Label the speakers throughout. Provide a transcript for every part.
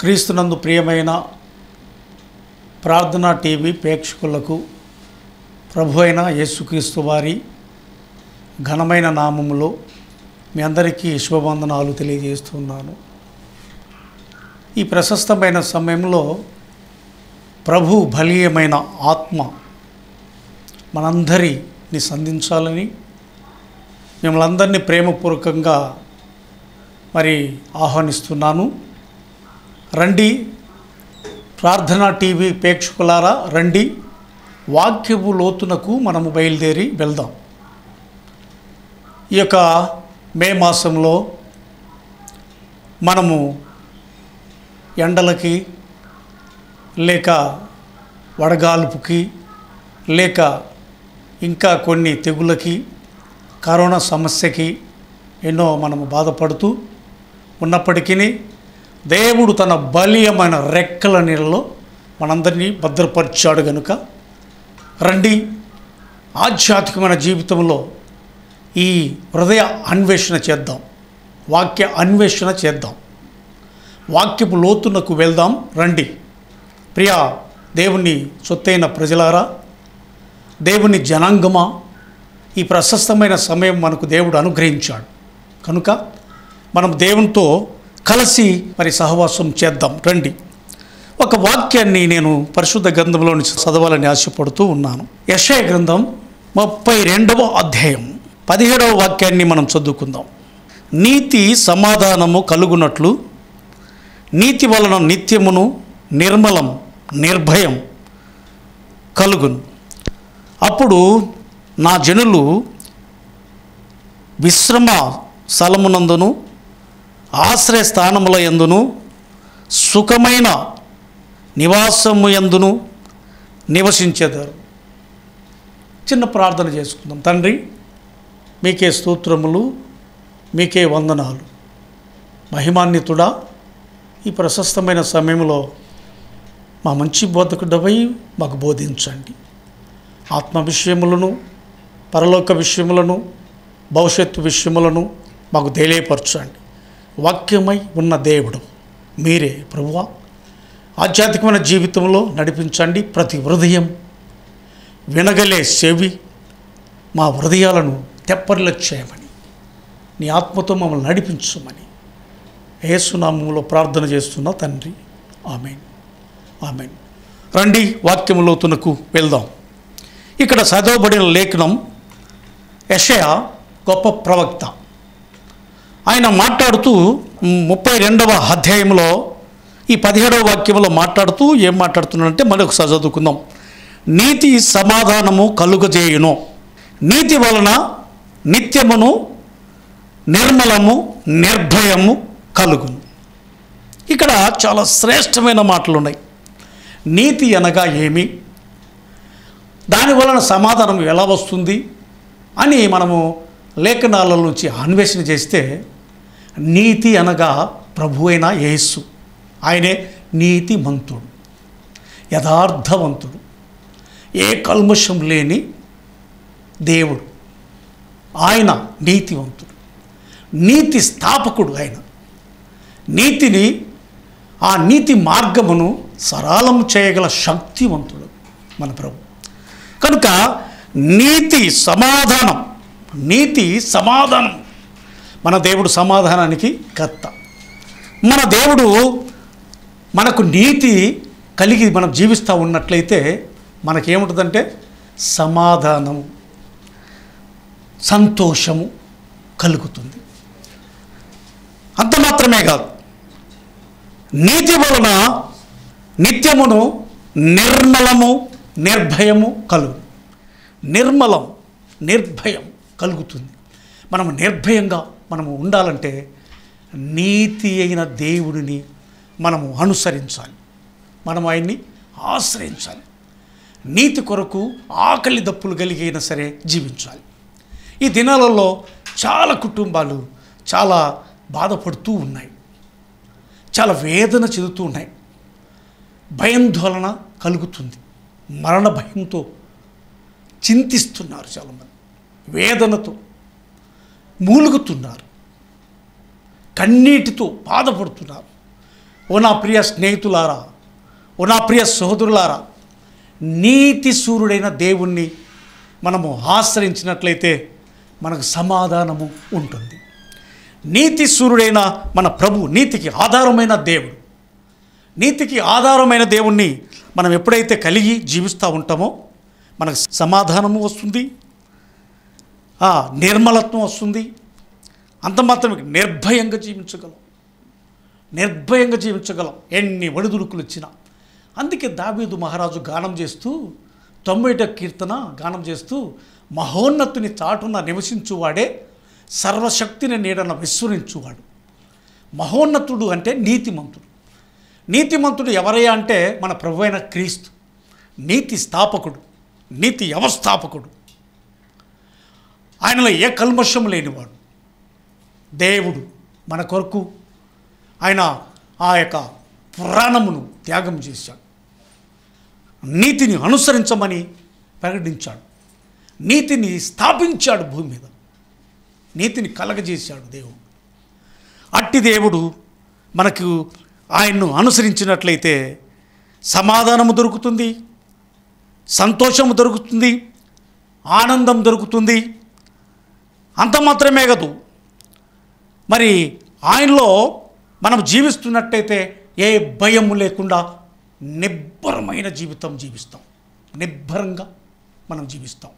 Speaker 1: క్రీస్తునందు ప్రియమైన ప్రార్థనా టీవీ ప్రేక్షకులకు ప్రభు అయిన యేసుక్రీస్తు వారి ఘనమైన నామములో మీ అందరికీ శుభవందనాలు తెలియజేస్తున్నాను ఈ ప్రశస్తమైన సమయంలో ప్రభు బలీయమైన ఆత్మ మనందరిని సంధించాలని మిమ్మల్ని అందరినీ ప్రేమపూర్వకంగా మరి ఆహ్వానిస్తున్నాను రండి ప్రార్థన టీవీ ప్రేక్షకులారా రండి వాక్యపు లోతునకు మనము బయలుదేరి వెళ్దాం ఈ యొక్క మే మాసంలో మనము ఎండలకి లేక వడగాల్పుకి లేక ఇంకా కొన్ని తెగులకి కరోనా సమస్యకి ఎన్నో మనము బాధపడుతూ ఉన్నప్పటికీ దేవుడు తన బలీయమైన రెక్కల నీళ్ళలో మనందరినీ భద్రపరిచాడు గనుక రండి ఆధ్యాత్మికమైన జీవితంలో ఈ హృదయ అన్వేషణ చేద్దాం వాక్య అన్వేషణ చేద్దాం వాక్యపు లోతునకు వెళ్దాం రండి ప్రియా దేవుని సొత్తైన ప్రజలారా దేవుని జనాంగమా ఈ ప్రశస్తమైన సమయం మనకు దేవుడు అనుగ్రహించాడు కనుక మనం దేవునితో కలిసి మరి సహవాసం చేద్దాం రండి ఒక వాక్యాన్ని నేను పరిశుద్ధ గ్రంథంలో చదవాలని ఆశపడుతూ ఉన్నాను యశయ గ్రంథం ముప్పై రెండవ అధ్యాయం పదిహేడవ వాక్యాన్ని మనం చదువుకుందాం నీతి సమాధానము కలుగునట్లు నీతి వలన నిత్యమును నిర్మలం నిర్భయం కలుగును అప్పుడు నా జనులు విశ్రమ స్థలమునందును ఆశ్రయ స్థానముల ఎందును సుఖమైన నివాసము ఎందును నివసించేదారు చిన్న ప్రార్థన చేసుకుందాం తండ్రి మీకే స్తోత్రములు మీకే వందనాలు మహిమాన్వితుడా ఈ ప్రశస్తమైన సమయంలో మా మంచి బోధకుడవై మాకు బోధించండి ఆత్మ విషయములను పరలోక విషయములను భవిష్యత్తు విషయములను మాకు తెలియపరచండి వాక్యమై ఉన్న దేవుడు మీరే ప్రభువా ఆధ్యాత్మికమైన జీవితంలో నడిపించండి ప్రతి హృదయం వినగలే చెవి మా హృదయాలను తెప్పరిలో చేయమని నీ ఆత్మతో మమ్మల్ని నడిపించమని ఏసునామంలో ప్రార్థన చేస్తున్న తండ్రి ఆమెన్ ఆమెన్ రండి వాక్యంలో తునకు వెళ్దాం ఇక్కడ చదవబడిన లేఖనం యషయా గొప్ప ప్రవక్త ఆయన మాట్లాడుతూ ముప్పై రెండవ అధ్యాయంలో ఈ పదిహేడవ వాక్యంలో మాట్లాడుతూ ఏం మాట్లాడుతున్నాడంటే మరి ఒకసారి చదువుకుందాం నీతి సమాధానము కలుగజేయును నీతి వలన నిత్యమును నిర్మలము నిర్భయము కలుగును ఇక్కడ చాలా శ్రేష్టమైన మాటలు ఉన్నాయి నీతి అనగా ఏమి దాని వలన సమాధానం ఎలా వస్తుంది అని మనము లేఖనాల నుంచి అన్వేషణ చేస్తే నీతి అనగా ప్రభు అయిన యేస్సు ఆయనే నీతిమంతుడు యథార్థవంతుడు ఏ కల్మషం లేని దేవుడు ఆయన నీతివంతుడు నీతి స్థాపకుడు ఆయన నీతిని ఆ నీతి మార్గమును సరళం చేయగల శక్తివంతుడు మన ప్రభు కనుక నీతి సమాధానం నీతి సమాధానం మన దేవుడు సమాధానానికి కర్త మన దేవుడు మనకు నీతి కలిగి మనం జీవిస్తూ ఉన్నట్లయితే మనకేముంటుందంటే సమాధానము సంతోషము కలుగుతుంది అంత మాత్రమే కాదు నీతి వలన నిత్యమును నిర్మలము నిర్భయము కలుగు నిర్మలం నిర్భయం కలుగుతుంది మనం నిర్భయంగా మనము ఉండాలంటే నీతి అయిన దేవుడిని మనము అనుసరించాలి మనం ఆయన్ని ఆశ్రయించాలి నీతి కొరకు ఆకలి దప్పులు కలిగైనా సరే జీవించాలి ఈ దినాలలో చాలా కుటుంబాలు చాలా బాధపడుతూ ఉన్నాయి చాలా వేదన చెందుతూ ఉన్నాయి భయాందోళన కలుగుతుంది మరణ భయంతో చింతిస్తున్నారు చాలామంది వేదనతో మూలుగుతున్నారు కన్నీటితో బాధపడుతున్నారు ఓ నా ప్రియ స్నేహితులారా ఓ నా ప్రియ సహోదరులారా నీతి సూర్యుడైన దేవుణ్ణి మనము ఆశ్రయించినట్లయితే మనకు సమాధానము ఉంటుంది నీతి సూర్యుడైన మన ప్రభు నీతికి ఆధారమైన దేవుడు నీతికి ఆధారమైన దేవుణ్ణి మనం ఎప్పుడైతే కలిగి జీవిస్తూ ఉంటామో మనకు సమాధానము వస్తుంది నిర్మలత్వం వస్తుంది అంత మాత్రమే నిర్భయంగా జీవించగలం నిర్భయంగా జీవించగలం ఎన్ని వడిదుడుకులు ఇచ్చినా అందుకే దావీదు మహారాజు గానం చేస్తూ తొంభై కీర్తన గానం చేస్తూ మహోన్నతుని చాటున నివసించువాడే సర్వశక్తిని నీడన విస్మరించువాడు మహోన్నతుడు అంటే నీతిమంతుడు నీతిమంతుడు ఎవరయ్యా అంటే మన ప్రభు క్రీస్తు నీతి స్థాపకుడు నీతి వ్యవస్థాపకుడు ఆయనలో ఏ కల్మషం లేనివాడు దేవుడు మన కొరకు ఆయన ఆ యొక్క ప్రాణమును త్యాగం చేశాడు నీతిని అనుసరించమని ప్రకటించాడు నీతిని స్థాపించాడు భూమి మీద నీతిని కలగజేశాడు దేవుడు అట్టి దేవుడు మనకు ఆయన్ను అనుసరించినట్లయితే సమాధానము దొరుకుతుంది సంతోషము దొరుకుతుంది ఆనందం దొరుకుతుంది అంత మాత్రమే కదూ మరి ఆయనలో మనం జీవిస్తున్నట్టయితే ఏ భయము లేకుండా నిబ్బరమైన జీవితం జీవిస్తాం నిబ్బరంగా మనం జీవిస్తాం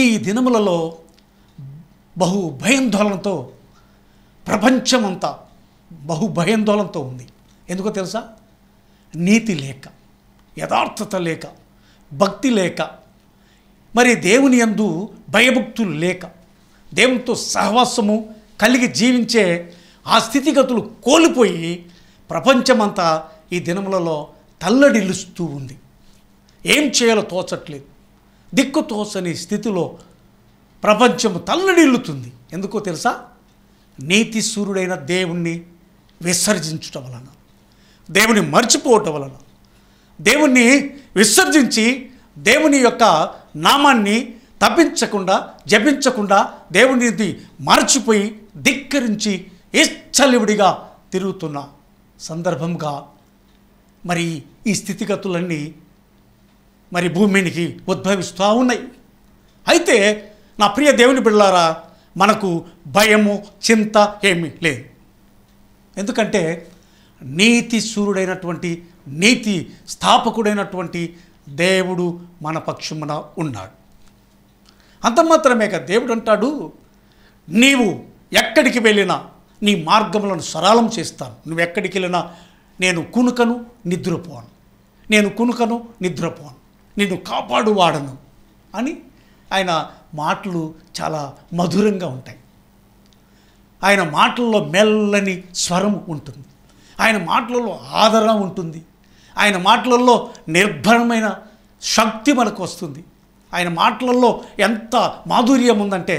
Speaker 1: ఈ దినములలో బహు భయాందోళనతో ప్రపంచమంతా బహు భయాందోళనతో ఉంది ఎందుకో తెలుసా నీతి లేక యథార్థత లేక భక్తి లేక మరి దేవుని ఎందు భయభక్తులు లేక దేవునితో సహవాసము కలిగి జీవించే ఆ స్థితిగతులు కోల్పోయి ప్రపంచమంతా ఈ దినములలో తల్లడిల్లుస్తూ ఉంది ఏం చేయాలో తోచట్లేదు దిక్కు తోచని స్థితిలో ప్రపంచం తల్లడిల్లుతుంది ఎందుకో తెలుసా నీతి సూర్యుడైన దేవుణ్ణి విసర్జించటం వలన దేవుని మర్చిపోవటం వలన దేవుణ్ణి విసర్జించి దేవుని యొక్క నామాన్ని తప్పించకుండా జపించకుండా దేవునిది మరచిపోయి ధిక్కరించి ఇష్టలివిడిగా తిరుగుతున్న సందర్భంగా మరి ఈ స్థితిగతులన్నీ మరి భూమినికి ఉద్భవిస్తూ ఉన్నాయి అయితే నా ప్రియ దేవుని బిళ్ళారా మనకు భయము చింత ఏమీ లేదు ఎందుకంటే నీతి సూర్యుడైనటువంటి నీతి స్థాపకుడైనటువంటి దేవుడు మన పక్షమున ఉన్నాడు అంత మాత్రమే కదా దేవుడు అంటాడు నీవు ఎక్కడికి వెళ్ళినా నీ మార్గములను సరళం చేస్తాను నువ్వు ఎక్కడికి వెళ్ళినా నేను కునుకను నిద్రపోను నేను కునుకను నిద్రపోను నిన్ను కాపాడువాడను అని ఆయన మాటలు చాలా మధురంగా ఉంటాయి ఆయన మాటల్లో మెల్లని స్వరం ఉంటుంది ఆయన మాటలలో ఆదరణ ఉంటుంది ఆయన మాటలలో నిర్భరమైన శక్తి మనకు వస్తుంది ఆయన మాటలలో ఎంత మాధుర్యం ఉందంటే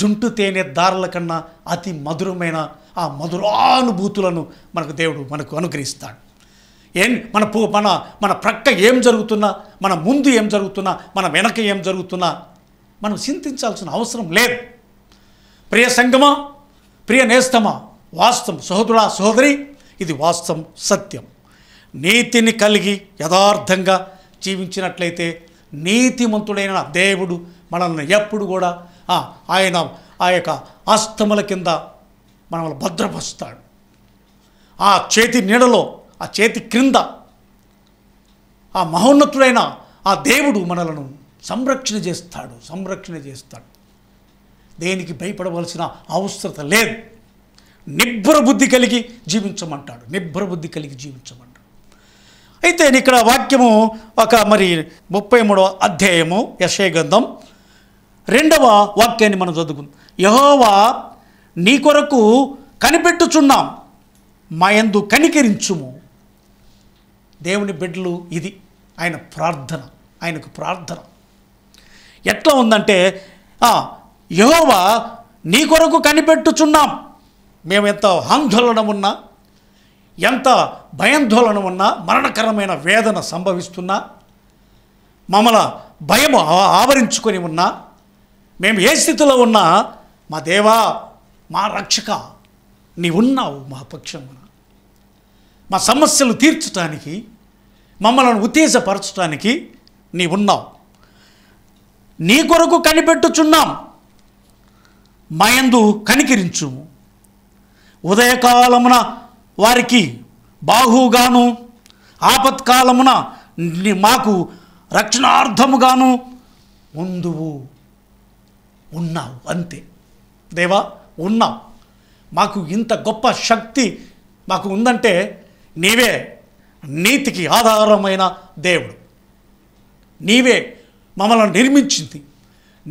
Speaker 1: జుంటు తేనె దారుల కన్నా అతి మధురమైన ఆ మధురానుభూతులను మనకు దేవుడు మనకు అనుగ్రహిస్తాడు ఏం మన మన మన ప్రక్క ఏం జరుగుతున్నా మన ముందు ఏం జరుగుతున్నా మన వెనక ఏం జరుగుతున్నా మనం చింతించాల్సిన అవసరం లేదు ప్రియ సంగమా ప్రియ నేస్తమా వాస్తవం సహోదరా సహోదరి ఇది వాస్తవం సత్యం నీతిని కలిగి యథార్థంగా జీవించినట్లయితే నీతిమంతుడైన దేవుడు మనల్ని ఎప్పుడు కూడా ఆయన ఆ యొక్క ఆస్తమల కింద మనల్ని భద్రపరుస్తాడు ఆ చేతి నీడలో ఆ చేతి క్రింద ఆ మహోన్నతుడైన ఆ దేవుడు మనలను సంరక్షణ చేస్తాడు సంరక్షణ చేస్తాడు దేనికి భయపడవలసిన అవసరత లేదు నిభ్ర బుద్ధి కలిగి జీవించమంటాడు నిభ్ర బుద్ధి కలిగి జీవించమంటాడు అయితే ఇక్కడ వాక్యము ఒక మరి ముప్పై మూడవ అధ్యాయము యశయగంధం రెండవ వాక్యాన్ని మనం చదువుకుందాం యహోవా నీ కొరకు కనిపెట్టుచున్నాం మా ఎందు కనికరించుము దేవుని బిడ్డలు ఇది ఆయన ప్రార్థన ఆయనకు ప్రార్థన ఎట్లా ఉందంటే యహోవా నీ కొరకు కనిపెట్టుచున్నాం మేము ఎంత ఆందోళన ఉన్నా ఎంత భయాందోళన ఉన్నా మరణకరమైన వేదన సంభవిస్తున్నా మమ్మల భయం ఆవరించుకొని ఉన్నా మేము ఏ స్థితిలో ఉన్నా మా దేవా మా రక్షక నీవున్నావు మా పక్షమున మా సమస్యలు తీర్చడానికి మమ్మల్ని ఉత్తేజపరచడానికి ఉన్నావు నీ కొరకు కనిపెట్టుచున్నాం మాయందు కనికరించుము ఉదయకాలమున వారికి బాహుగాను ఆపత్కాలమున మాకు రక్షణార్థముగాను ముందువు ఉన్నావు అంతే దేవా ఉన్నావు మాకు ఇంత గొప్ప శక్తి మాకు ఉందంటే నీవే నీతికి ఆధారమైన దేవుడు నీవే మమ్మల్ని నిర్మించింది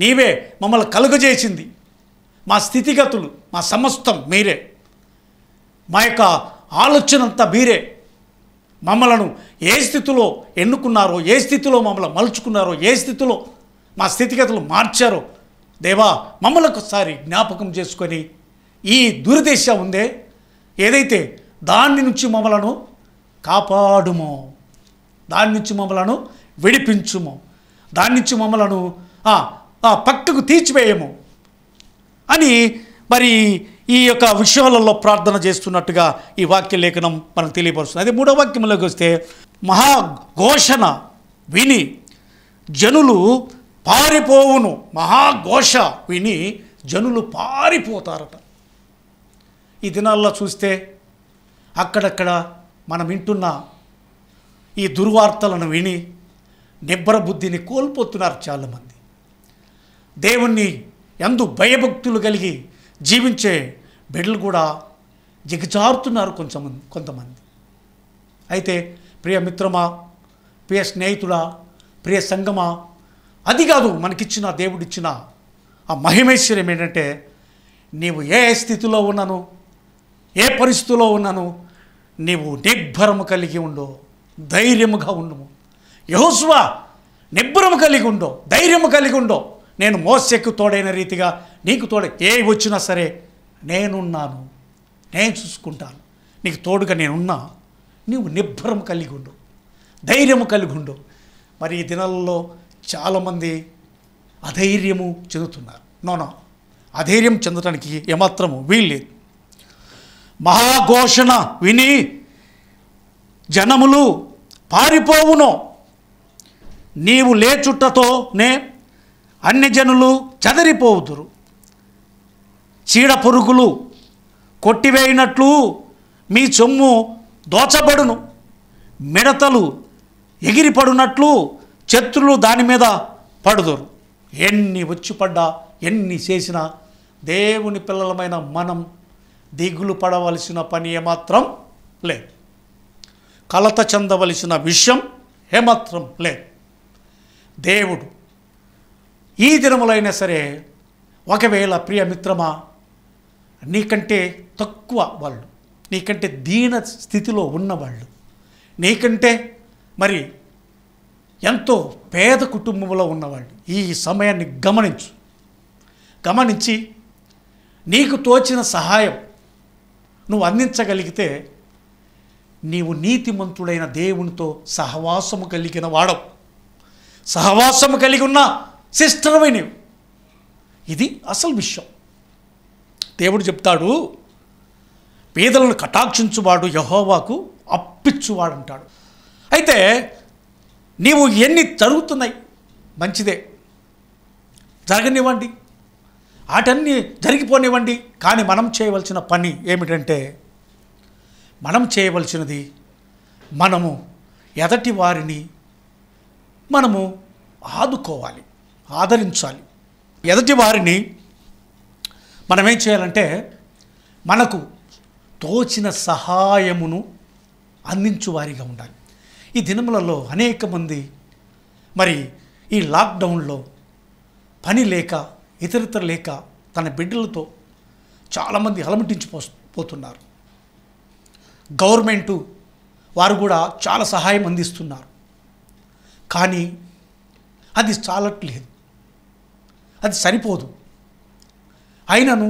Speaker 1: నీవే మమ్మల్ని కలుగజేసింది మా స్థితిగతులు మా సమస్తం మీరే మా యొక్క ఆలోచన అంతా మీరే మమ్మలను ఏ స్థితిలో ఎన్నుకున్నారో ఏ స్థితిలో మమ్మల్ని మలుచుకున్నారో ఏ స్థితిలో మా స్థితిగతులు మార్చారో దేవా మమ్మల్ని ఒకసారి జ్ఞాపకం చేసుకొని ఈ దురదేశ ఉందే ఏదైతే దాన్ని నుంచి మమ్మలను కాపాడుమో దాని నుంచి మమ్మలను విడిపించుము దాని నుంచి మమ్మలను పక్కకు తీర్చివేయము అని మరి ఈ యొక్క విషయాలలో ప్రార్థన చేస్తున్నట్టుగా ఈ వాక్య లేఖనం మనకు తెలియపరుస్తుంది అదే మూడో వాక్యంలోకి వస్తే మహాఘోషణ విని జనులు పారిపోవును మహాఘోష విని జనులు పారిపోతారట ఈ దినాల్లో చూస్తే అక్కడక్కడ మనం వింటున్న ఈ దుర్వార్తలను విని నిబ్బర బుద్ధిని కోల్పోతున్నారు చాలామంది దేవుణ్ణి ఎందు భయభక్తులు కలిగి జీవించే బిడ్డలు కూడా జిగజారుతున్నారు కొంతమంది కొంతమంది అయితే ప్రియ మిత్రమా ప్రియ స్నేహితుడా ప్రియ సంగమా అది కాదు మనకిచ్చిన దేవుడిచ్చిన ఆ మహిమైశ్వర్యం ఏంటంటే నీవు ఏ స్థితిలో ఉన్నాను ఏ పరిస్థితిలో ఉన్నాను నీవు నిర్భరము కలిగి ఉండు ధైర్యముగా ఉండు యహోస్వా నిబ్బరము కలిగి ఉండు ధైర్యము కలిగి ఉండు నేను మోసెక్కు తోడైన రీతిగా నీకు తోడ ఏ వచ్చినా సరే నేనున్నాను నేను చూసుకుంటాను నీకు తోడుగా నేనున్నా నీవు నిబ్బరం కలిగి ఉండు ధైర్యము కలిగి ఉండు మరి ఈ దినాల్లో చాలామంది అధైర్యము చెందుతున్నారు నోనో అధైర్యం చెందడానికి ఏమాత్రము వీల్లేదు మహాఘోషణ విని జనములు పారిపోవును నీవు లేచుట్టతోనే అన్ని జనులు చదరిపోవుదురు చీడ పురుగులు కొట్టివేయినట్లు మీ సొమ్ము దోచబడును మిడతలు ఎగిరిపడునట్లు శత్రులు దాని మీద పడుదురు ఎన్ని వచ్చి పడ్డా ఎన్ని చేసినా దేవుని పిల్లలమైన మనం దిగులు పడవలసిన పని ఏమాత్రం లేదు కలత చెందవలసిన విషయం ఏమాత్రం లేదు దేవుడు ఈ దినములైనా సరే ఒకవేళ ప్రియ మిత్రమా నీకంటే తక్కువ వాళ్ళు నీకంటే దీన స్థితిలో ఉన్నవాళ్ళు నీకంటే మరి ఎంతో పేద కుటుంబంలో ఉన్నవాళ్ళు ఈ సమయాన్ని గమనించు గమనించి నీకు తోచిన సహాయం నువ్వు అందించగలిగితే నీవు నీతిమంతుడైన దేవునితో సహవాసము కలిగిన వాడవు సహవాసము కలిగి ఉన్నా శిష్టమైనవి ఇది అసలు విషయం దేవుడు చెప్తాడు పేదలను కటాక్షించువాడు యహోవాకు అప్పిచ్చువాడు అంటాడు అయితే నీవు ఎన్ని జరుగుతున్నాయి మంచిదే జరగనివ్వండి వాటన్నీ జరిగిపోనివ్వండి కానీ మనం చేయవలసిన పని ఏమిటంటే మనం చేయవలసినది మనము ఎదటి వారిని మనము ఆదుకోవాలి ఆదరించాలి ఎదటి వారిని మనమేం చేయాలంటే మనకు తోచిన సహాయమును అందించువారిగా ఉండాలి ఈ దినములలో అనేక మంది మరి ఈ లాక్డౌన్లో పని లేక ఇతరితర లేక తన బిడ్డలతో చాలామంది అలమటించిపో పోతున్నారు గవర్నమెంటు వారు కూడా చాలా సహాయం అందిస్తున్నారు కానీ అది చాలట్లేదు అది సరిపోదు అయినను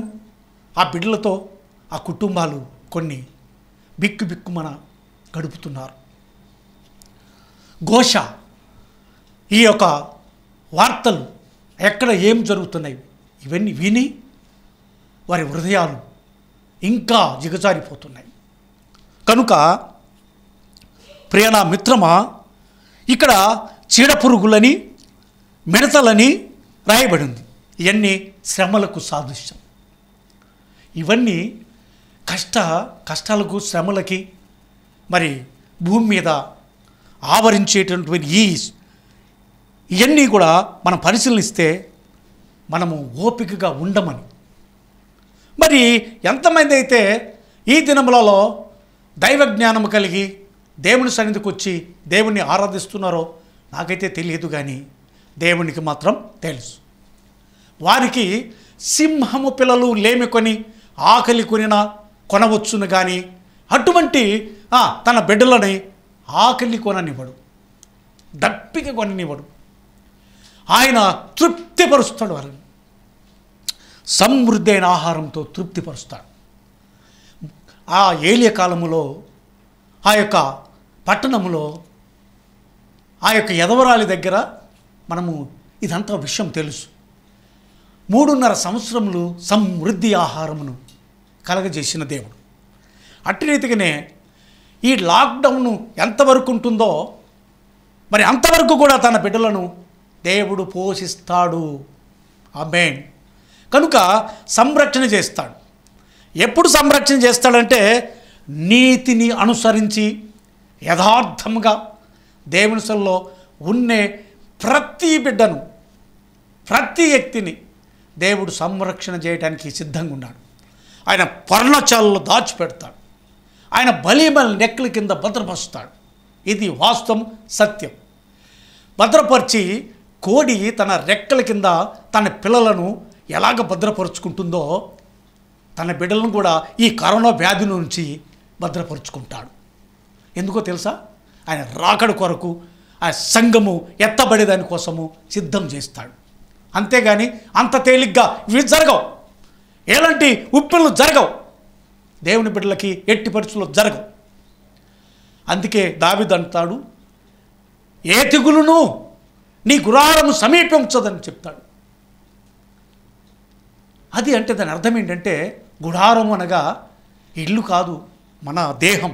Speaker 1: ఆ బిడ్డలతో ఆ కుటుంబాలు కొన్ని బిక్కు బిక్కుమన గడుపుతున్నారు ఘోష ఈ యొక్క వార్తలు ఎక్కడ ఏం జరుగుతున్నాయి ఇవన్నీ విని వారి హృదయాలు ఇంకా జిగజారిపోతున్నాయి కనుక ప్రియణ మిత్రమా ఇక్కడ చీడపురుగులని మిడతలని రాయబడి ఉంది ఇవన్నీ శ్రమలకు సాదృశ్యం ఇవన్నీ కష్ట కష్టాలకు శ్రమలకి మరి భూమి మీద ఆవరించేటటువంటి ఈ ఇవన్నీ కూడా మనం పరిశీలిస్తే మనము ఓపికగా ఉండమని మరి ఎంతమంది అయితే ఈ దినములలో దైవ జ్ఞానము కలిగి దేవుని సన్నిధికి వచ్చి దేవుణ్ణి ఆరాధిస్తున్నారో నాకైతే తెలియదు కానీ దేవునికి మాత్రం తెలుసు వారికి సింహము పిల్లలు లేమి కొని ఆకలి కొనిన కొనవచ్చును కానీ అటువంటి తన బిడ్డలని ఆకలి కొననివ్వడు దప్పిక కొననివ్వడు ఆయన తృప్తిపరుస్తాడు వారిని సమృద్ధి అయిన ఆహారంతో తృప్తిపరుస్తాడు ఆ ఏలియ కాలములో ఆ యొక్క పట్టణంలో ఆ యొక్క యదవరాలి దగ్గర మనము ఇదంతా విషయం తెలుసు మూడున్నర సంవత్సరములు సమృద్ధి ఆహారమును కలగజేసిన దేవుడు అట్టి రీతిగానే ఈ లాక్డౌన్ ఎంతవరకు ఉంటుందో మరి అంతవరకు కూడా తన బిడ్డలను దేవుడు పోషిస్తాడు అమేన్ కనుక సంరక్షణ చేస్తాడు ఎప్పుడు సంరక్షణ చేస్తాడంటే నీతిని అనుసరించి యథార్థముగా దేవుని సల్లో ఉన్నే ప్రతి బిడ్డను ప్రతి వ్యక్తిని దేవుడు సంరక్షణ చేయడానికి సిద్ధంగా ఉన్నాడు ఆయన పర్ణచాలలో దాచిపెడతాడు ఆయన బలీబల నెక్ల కింద భద్రపరుస్తాడు ఇది వాస్తవం సత్యం భద్రపరిచి కోడి తన రెక్కల కింద తన పిల్లలను ఎలాగ భద్రపరుచుకుంటుందో తన బిడ్డలను కూడా ఈ కరోనా వ్యాధి నుంచి భద్రపరుచుకుంటాడు ఎందుకో తెలుసా ఆయన రాకడ కొరకు ఆ సంఘము ఎత్తబడే కోసము సిద్ధం చేస్తాడు అంతేగాని అంత తేలిగ్గా ఇవి జరగవు ఎలాంటి ఉప్పిళ్ళు జరగవు దేవుని బిడ్డలకి ఎట్టి పరిస్థితులు జరగవు అందుకే దావిదంటాడు ఏ తిగులును నీ గురారము సమీపించదని చెప్తాడు అది అంటే దాని అర్థం ఏంటంటే గుడారం అనగా ఇల్లు కాదు మన దేహం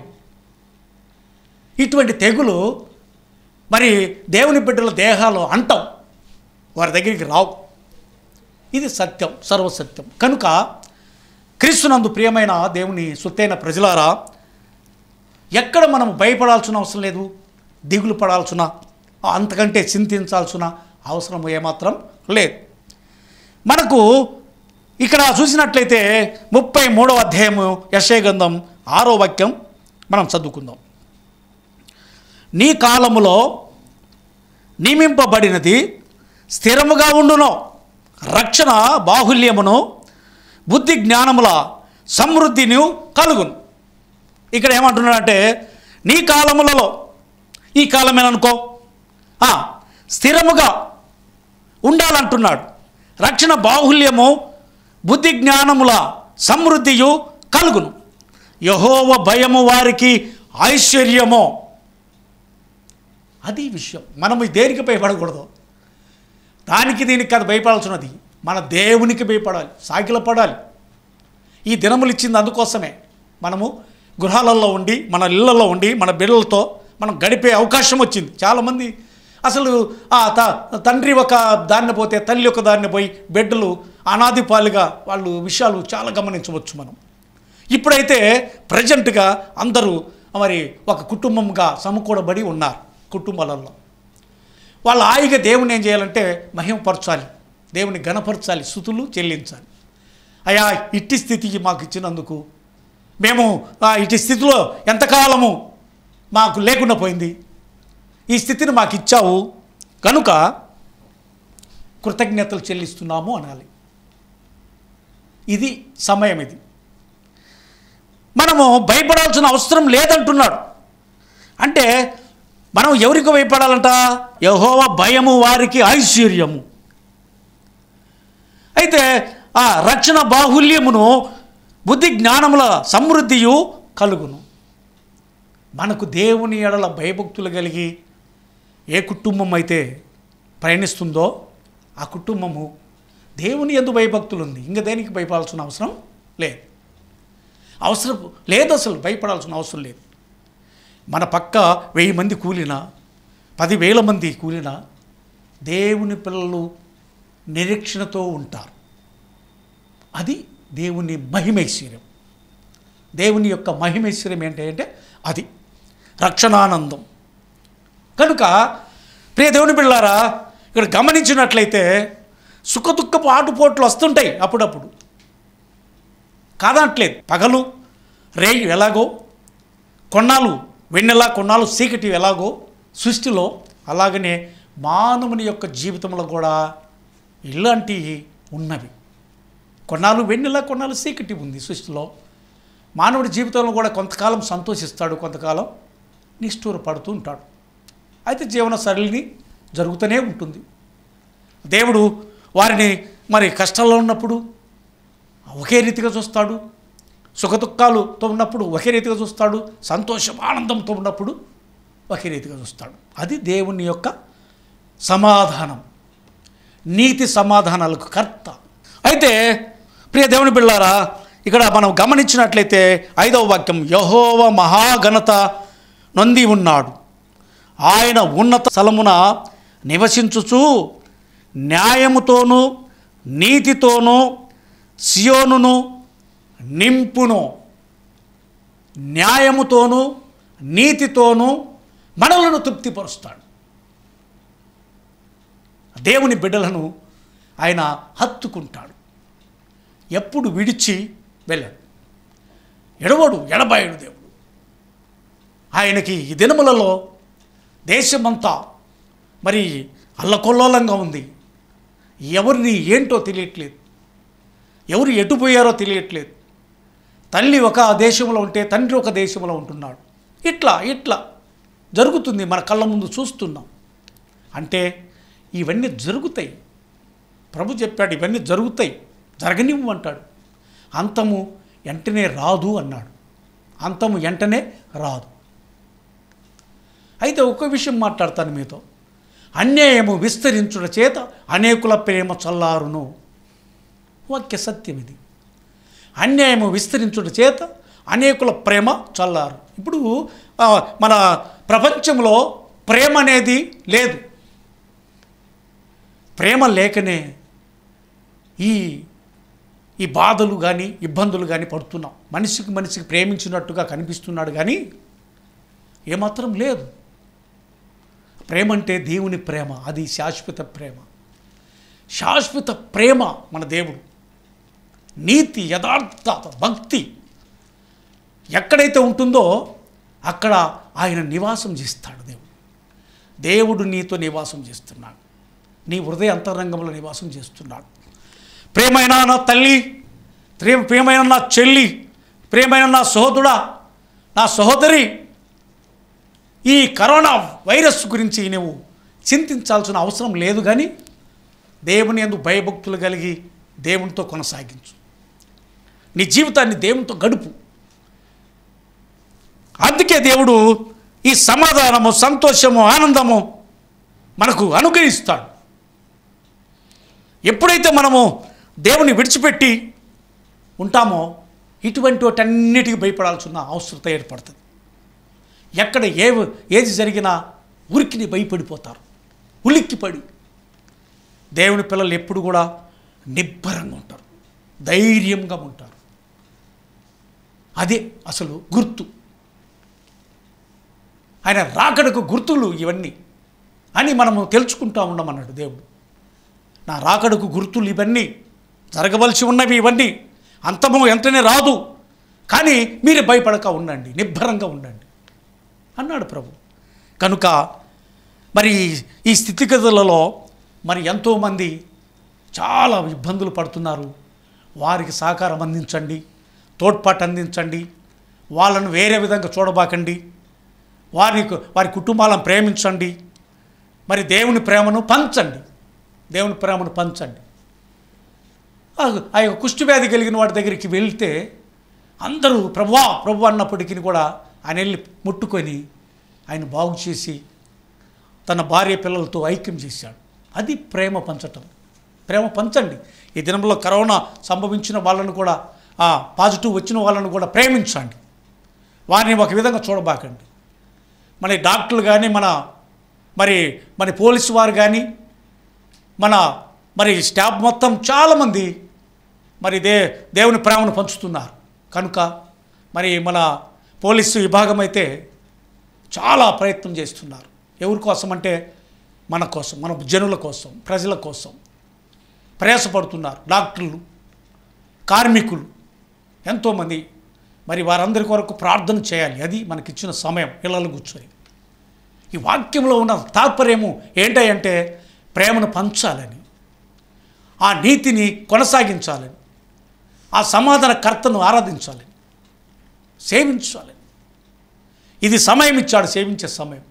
Speaker 1: ఇటువంటి తెగులు మరి దేవుని బిడ్డల దేహాలు అంటాం వారి దగ్గరికి రావు ఇది సత్యం సర్వసత్యం కనుక క్రీస్తునందు ప్రియమైన దేవుని సుత్తైన ప్రజలారా ఎక్కడ మనం భయపడాల్సిన అవసరం లేదు దిగులు పడాల్సిన అంతకంటే చింతించాల్సిన అవసరం ఏమాత్రం లేదు మనకు ఇక్కడ చూసినట్లయితే ముప్పై మూడవ అధ్యాయము యశయగంధం ఆరో వాక్యం మనం చదువుకుందాం నీ కాలములో నియమింపబడినది స్థిరముగా ఉండును రక్షణ బాహుల్యమును బుద్ధి జ్ఞానముల సమృద్ధిని కలుగును ఇక్కడ ఏమంటున్నాడంటే నీ కాలములలో ఈ కాలమేననుకో స్థిరముగా ఉండాలంటున్నాడు రక్షణ బాహుల్యము బుద్ధి జ్ఞానముల సమృద్ధియు కలుగును యహోవ భయము వారికి ఐశ్వర్యము అది విషయం మనము దేనికి భయపడకూడదు దానికి దీనికి కాదు భయపడాల్సినది మన దేవునికి భయపడాలి పడాలి ఈ దినములు ఇచ్చింది అందుకోసమే మనము గృహాలలో ఉండి మన ఇళ్లలో ఉండి మన బిడ్డలతో మనం గడిపే అవకాశం వచ్చింది చాలామంది అసలు ఆ త తండ్రి ఒక దాన్ని పోతే తల్లి ఒక దాన్ని పోయి బిడ్డలు అనాది పాలుగా వాళ్ళు విషయాలు చాలా గమనించవచ్చు మనం ఇప్పుడైతే ప్రజెంట్గా అందరూ మరి ఒక కుటుంబంగా సమకూడబడి ఉన్నారు కుటుంబాలలో వాళ్ళ ఆయిగా దేవుని ఏం చేయాలంటే మహిమపరచాలి దేవుని గణపరచాలి స్థుతులు చెల్లించాలి అయా ఇట్టి స్థితికి మాకు ఇచ్చినందుకు మేము ఇటు స్థితిలో ఎంతకాలము మాకు లేకుండా పోయింది ఈ స్థితిని మాకు ఇచ్చావు కనుక కృతజ్ఞతలు చెల్లిస్తున్నాము అనాలి ఇది సమయం ఇది మనము భయపడాల్సిన అవసరం లేదంటున్నాడు అంటే మనం ఎవరికి భయపడాలంట యహోవ భయము వారికి ఐశ్వర్యము అయితే ఆ రక్షణ బాహుల్యమును బుద్ధి జ్ఞానముల సమృద్ధియు కలుగును మనకు దేవుని ఎడల భయభక్తులు కలిగి ఏ కుటుంబం అయితే ప్రయాణిస్తుందో ఆ కుటుంబము దేవుని ఎందు భయభక్తులు ఉంది ఇంకా దేనికి భయపడాల్సిన అవసరం లేదు అవసరం లేదు అసలు భయపడాల్సిన అవసరం లేదు మన పక్క వెయ్యి మంది కూలిన పదివేల మంది కూలిన దేవుని పిల్లలు నిరీక్షణతో ఉంటారు అది దేవుని మహిమైశ్వర్యం దేవుని యొక్క మహిమైశ్వర్యం ఏంటంటే అది రక్షణానందం కనుక ప్రియ దేవుని పిల్లారా ఇక్కడ గమనించినట్లయితే సుఖదుఖపు ఆటుపోట్లు వస్తుంటాయి అప్పుడప్పుడు కాదనట్లేదు పగలు రేయి ఎలాగో కొన్నాళ్ళు వెన్నెలా కొన్నాళ్ళు చీకటి ఎలాగో సృష్టిలో అలాగనే మానవుని యొక్క జీవితంలో కూడా ఇలాంటివి ఉన్నవి కొన్నాళ్ళు వెన్నెలా కొన్నాళ్ళు చీకటి ఉంది సృష్టిలో మానవుడి జీవితంలో కూడా కొంతకాలం సంతోషిస్తాడు కొంతకాలం నిష్ఠూర పడుతూ ఉంటాడు అయితే జీవన సరళిని జరుగుతూనే ఉంటుంది దేవుడు వారిని మరి కష్టంలో ఉన్నప్పుడు ఒకే రీతిగా చూస్తాడు సుఖదుఖాలుతో ఉన్నప్పుడు ఒకే రీతిగా చూస్తాడు సంతోషం ఆనందంతో ఉన్నప్పుడు ఒకే రీతిగా చూస్తాడు అది దేవుని యొక్క సమాధానం నీతి సమాధానాలకు కర్త అయితే ప్రియ దేవుని బిళ్ళారా ఇక్కడ మనం గమనించినట్లయితే ఐదవ వాక్యం యహోవ మహాఘనత నొంది ఉన్నాడు ఆయన ఉన్నత స్థలమున నివసించుచు న్యాయముతోనూ నీతితోనూ సియోనును నింపును న్యాయముతోనూ నీతితోనూ మనలను తృప్తిపరుస్తాడు దేవుని బిడ్డలను ఆయన హత్తుకుంటాడు ఎప్పుడు విడిచి వెళ్ళాడు ఎడవడు ఎడబాయడు దేవుడు ఆయనకి ఈ దినములలో దేశమంతా మరి అల్లకొల్లోలంగా ఉంది ఎవరిని ఏంటో తెలియట్లేదు ఎవరు ఎటుపోయారో తెలియట్లేదు తల్లి ఒక దేశంలో ఉంటే తండ్రి ఒక దేశంలో ఉంటున్నాడు ఇట్లా ఇట్లా జరుగుతుంది మన కళ్ళ ముందు చూస్తున్నాం అంటే ఇవన్నీ జరుగుతాయి ప్రభు చెప్పాడు ఇవన్నీ జరుగుతాయి జరగనివ్వు అంటాడు అంతము వెంటనే రాదు అన్నాడు అంతము వెంటనే రాదు అయితే ఒక విషయం మాట్లాడతాను మీతో అన్యాయము విస్తరించుట చేత అనేకుల ప్రేమ చల్లారును వాక్య సత్యం ఇది అన్యాయము విస్తరించుట చేత అనేకుల ప్రేమ చల్లారు ఇప్పుడు మన ప్రపంచంలో ప్రేమ అనేది లేదు ప్రేమ లేకనే ఈ ఈ బాధలు కానీ ఇబ్బందులు కానీ పడుతున్నాం మనిషికి మనిషికి ప్రేమించినట్టుగా కనిపిస్తున్నాడు కానీ ఏమాత్రం లేదు ప్రేమ అంటే దేవుని ప్రేమ అది శాశ్వత ప్రేమ శాశ్వత ప్రేమ మన దేవుడు నీతి యథార్థ భక్తి ఎక్కడైతే ఉంటుందో అక్కడ ఆయన నివాసం చేస్తాడు దేవుడు దేవుడు నీతో నివాసం చేస్తున్నాడు నీ హృదయ అంతరంగంలో నివాసం చేస్తున్నాడు ప్రేమైన నా తల్లి ప్రేమ ప్రేమైన నా చెల్లి ప్రేమైన నా సహోదరుడా నా సహోదరి ఈ కరోనా వైరస్ గురించి నువ్వు చింతించాల్సిన అవసరం లేదు కానీ దేవుని ఎందు భయభక్తులు కలిగి దేవునితో కొనసాగించు నీ జీవితాన్ని దేవునితో గడుపు అందుకే దేవుడు ఈ సమాధానము సంతోషము ఆనందము మనకు అనుగ్రహిస్తాడు ఎప్పుడైతే మనము దేవుని విడిచిపెట్టి ఉంటామో ఇటువంటి వాటన్నిటికీ భయపడాల్సిన అవసరత ఏర్పడుతుంది ఎక్కడ ఏ ఏది జరిగినా ఉరికిని భయపడిపోతారు ఉలిక్కిపడి దేవుని పిల్లలు ఎప్పుడు కూడా నిబ్బరంగా ఉంటారు ధైర్యంగా ఉంటారు అదే అసలు గుర్తు ఆయన రాకడకు గుర్తులు ఇవన్నీ అని మనము తెలుసుకుంటా ఉండమన్నాడు దేవుడు నా రాకడకు గుర్తులు ఇవన్నీ జరగవలసి ఉన్నవి ఇవన్నీ అంతమో ఎంతనే రాదు కానీ మీరు భయపడక ఉండండి నిబ్బరంగా ఉండండి అన్నాడు ప్రభు కనుక మరి ఈ స్థితిగతులలో మరి ఎంతోమంది చాలా ఇబ్బందులు పడుతున్నారు వారికి సహకారం అందించండి తోడ్పాటు అందించండి వాళ్ళను వేరే విధంగా చూడబాకండి వారిని వారి కుటుంబాలను ప్రేమించండి మరి దేవుని ప్రేమను పంచండి దేవుని ప్రేమను పంచండి ఆ యొక్క కుష్టివ్యాధి కలిగిన వాడి దగ్గరికి వెళ్తే అందరూ ప్రభువా ప్రభు అన్నప్పటికీ కూడా ఆయన వెళ్ళి ముట్టుకొని ఆయన బాగు చేసి తన భార్య పిల్లలతో ఐక్యం చేశాడు అది ప్రేమ పంచటం ప్రేమ పంచండి ఈ దినంలో కరోనా సంభవించిన వాళ్ళను కూడా ఆ పాజిటివ్ వచ్చిన వాళ్ళను కూడా ప్రేమించండి వారిని ఒక విధంగా చూడబాకండి మన డాక్టర్లు కానీ మన మరి మరి పోలీసు వారు కానీ మన మరి స్టాఫ్ మొత్తం చాలామంది మరి దే దేవుని ప్రేమను పంచుతున్నారు కనుక మరి మన పోలీసు విభాగం అయితే చాలా ప్రయత్నం చేస్తున్నారు ఎవరి కోసం అంటే మన కోసం మన జనుల కోసం ప్రజల కోసం ప్రయాసపడుతున్నారు డాక్టర్లు కార్మికులు ఎంతోమంది మరి వారందరి కొరకు ప్రార్థన చేయాలి అది మనకిచ్చిన సమయం ఇళ్ళలో కూర్చొని ఈ వాక్యంలో ఉన్న తాత్పర్యము ఏంటంటే ప్రేమను పంచాలని ఆ నీతిని కొనసాగించాలని ఆ సమాధాన కర్తను ఆరాధించాలని సేవించాలని ఇది సమయం ఇచ్చాడు సేవించే సమయం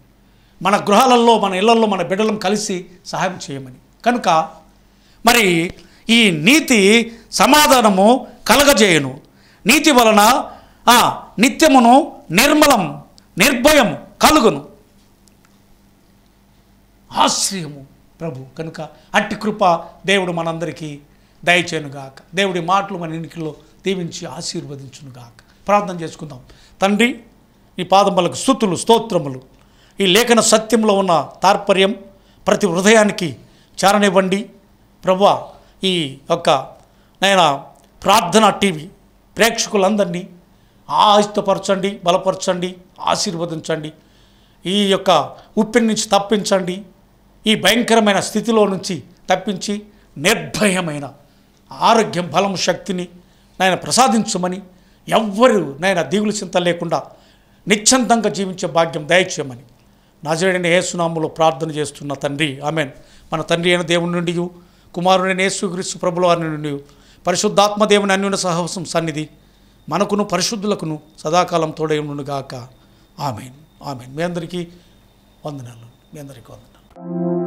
Speaker 1: మన గృహాలలో మన ఇళ్లలో మన బిడ్డలను కలిసి సహాయం చేయమని కనుక మరి ఈ నీతి సమాధానము కలగజేయను నీతి వలన ఆ నిత్యమును నిర్మలం నిర్భయం కలుగును ఆశ్రయము ప్రభు కనుక అట్టి కృప దేవుడు మనందరికీ దయచేనుగాక దేవుడి మాటలు మన ఇంటిలో దీవించి ఆశీర్వదించునుగాక ప్రార్థన చేసుకుందాం తండ్రి ఈ పాదంబలకు స్థుతులు స్తోత్రములు ఈ లేఖన సత్యంలో ఉన్న తాత్పర్యం ప్రతి హృదయానికి చేరనివ్వండి ప్రభు ఈ యొక్క నేను ప్రార్థన టీవీ ప్రేక్షకులందరినీ ఆహిస్తపరచండి బలపరచండి ఆశీర్వదించండి ఈ యొక్క ఉప్పిడి నుంచి తప్పించండి ఈ భయంకరమైన స్థితిలో నుంచి తప్పించి నిర్భయమైన ఆరోగ్యం బలం శక్తిని నాయన ప్రసాదించమని ఎవ్వరు నాయన దిగులు చింత లేకుండా నిశ్చంతంగా జీవించే భాగ్యం దయచేయమని నజరేణి ఏసునాములో ప్రార్థన చేస్తున్న తండ్రి ఆమెన్ మన తండ్రి అయిన దేవుని నుండి కుమారుడైన యేసుక్రీస్తు ప్రభుల వారి నుండి పరిశుద్ధాత్మదేవుని అన్యున సహవసం సన్నిధి మనకును పరిశుద్ధులకును సదాకాలం తోడేమునుగాక ఆమెన్ ఆమెన్ మీ అందరికీ వందనాలు మీ అందరికీ వందనాలు